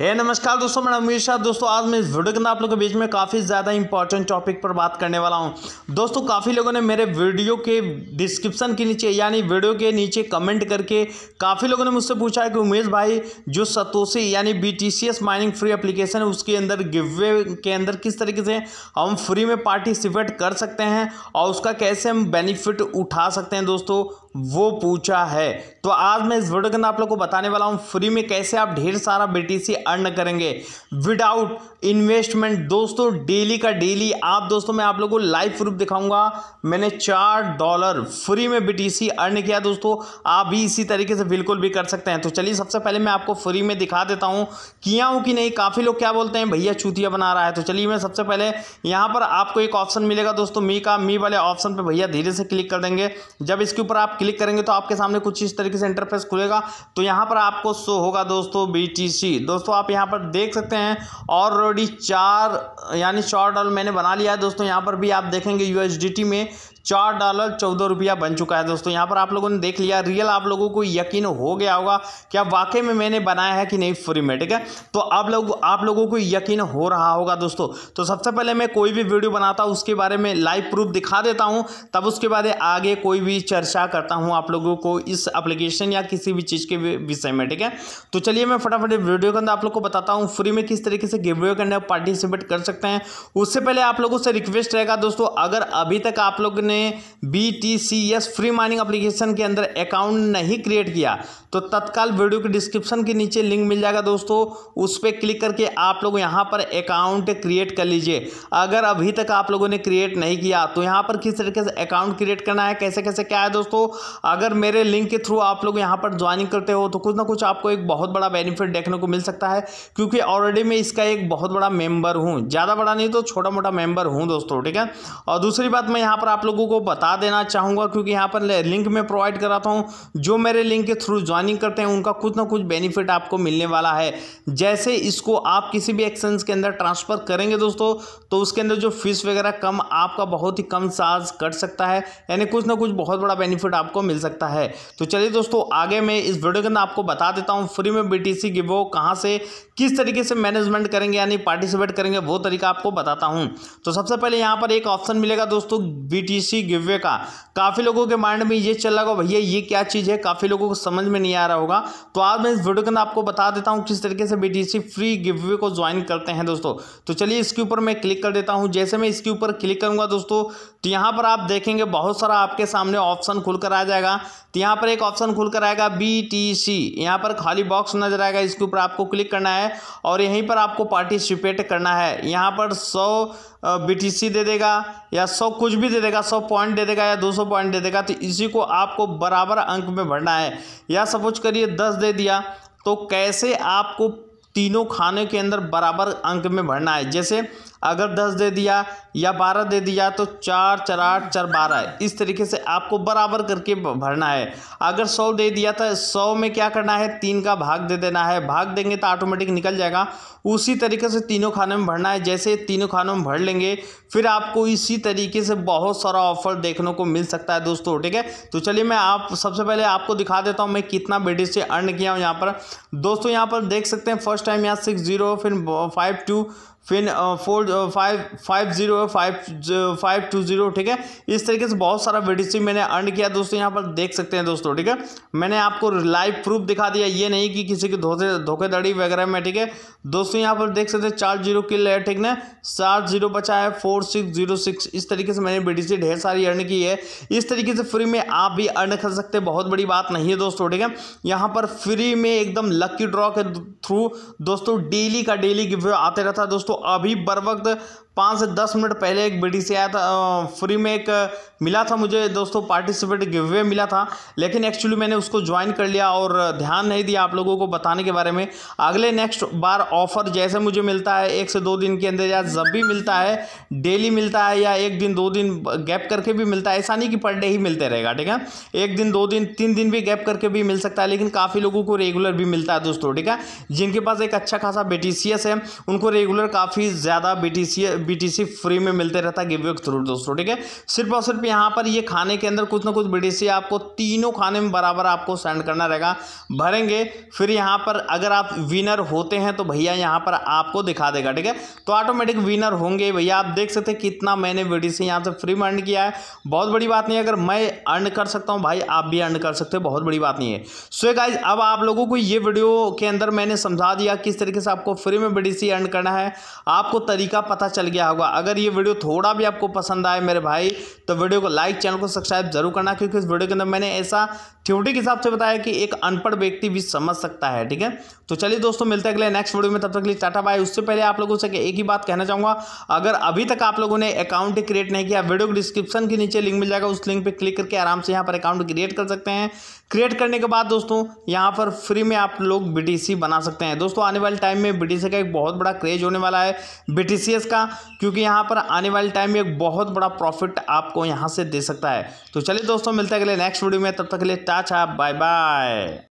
हे hey, नमस्कार दोस्तों मैं अमीर शाह दोस्तों आज मैं इस वीडियो के अंदर आप लोगों के बीच में काफ़ी ज़्यादा इंपॉर्टेंट टॉपिक पर बात करने वाला हूं दोस्तों काफ़ी लोगों ने मेरे वीडियो के डिस्क्रिप्शन के नीचे यानी वीडियो के नीचे कमेंट करके काफ़ी लोगों ने मुझसे पूछा है कि उमेश भाई जो सतोसी यानी बी माइनिंग फ्री अप्लीकेशन है उसके अंदर गिवे के अंदर किस तरीके से हम फ्री में पार्टिसिपेट कर सकते हैं और उसका कैसे हम बेनिफिट उठा सकते हैं दोस्तों वो पूछा है तो आज मैं इस वीडियो के अंदर आप लोग को बताने वाला हूँ फ्री में कैसे आप ढेर सारा बीटीसी अर्न करेंगे विदाउट इन्वेस्टमेंट दोस्तों डेली का डेली आप दोस्तों मैं आप लोगों को लाइव प्रूफ दिखाऊंगा मैंने चार डॉलर फ्री में बीटीसी अर्न किया दोस्तों आप भी इसी तरीके से बिल्कुल भी कर सकते हैं तो चलिए सबसे पहले मैं आपको फ्री में दिखा देता हूँ किया हूँ कि नहीं काफ़ी लोग क्या बोलते हैं भैया चूतिया बना रहा है तो चलिए मैं सबसे पहले यहाँ पर आपको एक ऑप्शन मिलेगा दोस्तों मी का मी वाले ऑप्शन पर भैया धीरे से क्लिक कर देंगे जब इसके ऊपर आप क्लिक करेंगे तो आपके सामने कुछ इस तरीके से इंटरफेस खुलेगा तो यहाँ पर आपको शो होगा दोस्तों बी दोस्तों आप यहाँ पर देख सकते हैं ऑलरेडी चार यानी चार डॉलर मैंने बना लिया है दोस्तों यहाँ पर भी आप देखेंगे यू में चार डॉलर चौदह रुपया बन चुका है दोस्तों यहाँ पर आप लोगों ने देख लिया रियल आप लोगों को यकीन हो गया होगा कि अब वाकई में मैंने बनाया है कि नहीं फ्री में ठीक है तो आप लोग आप लोगों को यकीन हो रहा होगा दोस्तों तो सबसे पहले मैं कोई भी वीडियो बनाता हूँ उसके बारे में लाइव प्रूफ दिखा देता हूँ तब उसके बाद आगे कोई भी चर्चा करता करता हूँ आप लोगों को इस एप्लीकेशन या किसी भी चीज़ के विषय में ठीक है तो चलिए मैं फटाफट वीडियो के अंदर आप लोग को बताता हूँ फ्री में किस तरीके से गिव के अंदर पार्टिसिपेट कर सकते हैं उससे पहले आप लोगों से रिक्वेस्ट रहेगा दोस्तों अगर अभी तक आप लोग ने B T C S free mining application के अंदर अकाउंट नहीं क्रिएट किया तो तत्काल वीडियो के डिस्क्रिप्शन के नीचे लिंक मिल जाएगा दोस्तों उस पर क्लिक करके आप लोग यहाँ पर अकाउंट क्रिएट कर लीजिए अगर अभी तक आप लोगों ने क्रिएट नहीं किया तो यहाँ पर किस तरीके से अकाउंट क्रिएट करना है कैसे कैसे क्या है दोस्तों अगर मेरे लिंक के थ्रू आप लोग यहाँ पर ज्वाइनिंग करते हो तो कुछ ना कुछ आपको एक बहुत बड़ा बेनिफिट देखने को मिल सकता है क्योंकि ऑलरेडी मैं इसका एक बहुत बड़ा मेम्बर हूँ ज़्यादा बड़ा नहीं तो छोटा मोटा मेम्बर हूँ दोस्तों ठीक है और दूसरी बात मैं यहाँ पर आप लोगों को बता देना चाहूँगा क्योंकि यहाँ पर लिंक में प्रोवाइड कराता हूँ जो मेरे लिंक के थ्रू ज्वाइनिंग करते हैं उनका कुछ ना कुछ बेनिफिट आपको मिलने वाला है जैसे इसको आप किसी भी एक्सचेंज के अंदर ट्रांसफ़र करेंगे दोस्तों तो उसके अंदर जो फीस वगैरह कम आपका बहुत ही कम चार्ज कट सकता है यानी कुछ ना कुछ बहुत बड़ा बेनिफिट आप आपको मिल सकता है तो चलिए दोस्तों आगे मैं इस वीडियो के अंदर आपको बता देता हूँ फ्री में बी टी सी गिवो कहाँ से किस तरीके से मैनेजमेंट करेंगे यानी पार्टिसिपेट करेंगे वो तरीका आपको बताता हूँ तो सबसे पहले यहाँ पर एक ऑप्शन मिलेगा दोस्तों बी टी का काफ़ी लोगों के माइंड में ये चल रहा होगा भैया ये क्या चीज़ है काफ़ी लोगों को समझ में नहीं आ रहा होगा तो आज मैं इस वीडियो के अंदर आपको बता देता हूँ किस तरीके से B T C free give को ज्वाइन करते हैं दोस्तों तो चलिए इसके ऊपर मैं क्लिक कर देता हूँ जैसे मैं इसके ऊपर क्लिक करूँगा दोस्तों तो यहाँ पर आप देखेंगे बहुत सारा आपके सामने ऑप्शन खुलकर आ जाएगा तो यहाँ पर एक ऑप्शन खुलकर आएगा बी टी सी यहाँ पर खाली बॉक्स नजर आएगा इसके ऊपर आपको क्लिक करना है और यहीं पर आपको पार्टिसिपेट करना है यहाँ पर सौ बी टी सी दे देगा या सौ कुछ भी दे देगा सौ पॉइंट दे देगा या दो सौ पॉइंट दे देगा तो इसी को आपको बराबर अंक में भरना है या सपोज करिए दस दे दिया तो कैसे आपको तीनों खाने के अंदर बराबर अंक में भरना है जैसे अगर दस दे दिया या बारह दे दिया तो चार चार आठ चार बारह इस तरीके से आपको बराबर करके भरना है अगर सौ दे दिया था तो सौ में क्या करना है तीन का भाग दे देना है भाग देंगे तो ऑटोमेटिक निकल जाएगा उसी तरीके से तीनों खानों में भरना है जैसे तीनों खानों में भर लेंगे फिर आपको इसी तरीके से बहुत सारा ऑफर देखने को मिल सकता है दोस्तों ठीक है तो चलिए मैं आप सबसे पहले आपको दिखा देता हूँ मैं कितना बेटी से अर्न किया हूँ यहाँ पर दोस्तों यहाँ पर देख सकते हैं फर्स्ट टाइम यहाँ सिक्स जीरो फिर फाइव टू फिन four five five zero five five two zero ठीक है इस तरीके से बहुत सारा वीडीसी मैंने अर्न किया दोस्तों यहाँ पर देख सकते हैं दोस्तों ठीक है मैंने आपको लाइव प्रूफ दिखा दिया ये नहीं कि किसी की धोखे धोखेधड़ी वगैरह में ठीक है दोस्तों यहाँ पर देख सकते हैं चार जीरो किल है ठीक ना सात जीरो बचा है फोर सिक्स जीरो सिक्स इस तरीके से मैंने बीडीसी ढेर सारी अर्न की है इस तरीके से फ्री में आप भी अर्न कर सकते हैं बहुत बड़ी बात नहीं है दोस्तों ठीक है यहाँ पर फ्री में एकदम लक्की ड्रॉ के थ्रू दोस्तों डेली का डेली गिफ्ट आते रहता है दोस्तों अभी बर वक्त पाँच से दस मिनट पहले एक बेटी से आया था फ्री में एक मिला था मुझे दोस्तों पार्टिसिपेट गिव वे मिला था लेकिन एक्चुअली मैंने उसको ज्वाइन कर लिया और ध्यान नहीं दिया आप लोगों को बताने के बारे में अगले नेक्स्ट बार ऑफ़र जैसे मुझे मिलता है एक से दो दिन के अंदर या जब भी मिलता है डेली मिलता है या एक दिन दो दिन गैप करके भी मिलता है ऐसा नहीं कि पर डे ही मिलते रहेगा ठीक है एक दिन दो दिन तीन दिन भी गैप करके भी मिल सकता है लेकिन काफ़ी लोगों को रेगुलर भी मिलता है दोस्तों ठीक है जिनके पास एक अच्छा खासा बेटी है उनको रेगुलर काफ़ी ज़्यादा बीटीसी बीटीसी फ्री में मिलते रहता है गिवे के थ्रू दोस्तों ठीक है सिर्फ और सिर्फ यहाँ पर ये खाने के अंदर कुछ ना कुछ बी आपको तीनों खाने में बराबर आपको सेंड करना रहेगा भरेंगे फिर यहाँ पर अगर आप विनर होते हैं तो भैया यहाँ पर आपको दिखा देगा ठीक है तो ऑटोमेटिक विनर होंगे भैया आप देख सकते कितना मैंने बीटीसी यहाँ से फ्री में अर्न किया है बहुत बड़ी बात नहीं है अगर मैं अर्न कर सकता हूँ भाई आप भी अर्न कर सकते हो बहुत बड़ी बात नहीं है सो गाइज अब आप लोगों को ये वीडियो के अंदर मैंने समझा दिया किस तरीके से आपको फ्री में बीटीसी अर्न करना है आपको तरीका पता चल गया होगा अगर ये वीडियो थोड़ा भी आपको पसंद आए मेरे भाई तो वीडियो को लाइक चैनल को सब्सक्राइब जरूर करना क्योंकि इस वीडियो के अंदर मैंने ऐसा थ्योरी के हिसाब से बताया कि एक अनपढ़ व्यक्ति भी समझ सकता है ठीक है तो चलिए दोस्तों मिलते हैं अगले नेक्स्ट वीडियो में तब तक के लिए टाटा बाय उससे पहले आप लोगों से एक ही बात कहना चाहूंगा अगर अभी तक आप लोगों ने अकाउंट क्रिएट नहीं किया वीडियो डिस्क्रिप्शन के नीचे लिंक मिल जाएगा उस लिंक पर क्लिक करके आराम से यहाँ पर अकाउंट क्रिएट कर सकते हैं क्रिएट करने के बाद दोस्तों यहाँ पर फ्री में आप लोग बी बना सकते हैं दोस्तों आने वाले टाइम में बी का एक बहुत बड़ा क्रेज होने वाला है है बीटीसीएस का क्योंकि यहाँ पर आने वाले टाइम में एक बहुत बड़ा प्रॉफिट आपको यहाँ से दे सकता है तो चलिए दोस्तों मिलते हैं अगले नेक्स्ट वीडियो में तब तक के लिए टाचा बाय बाय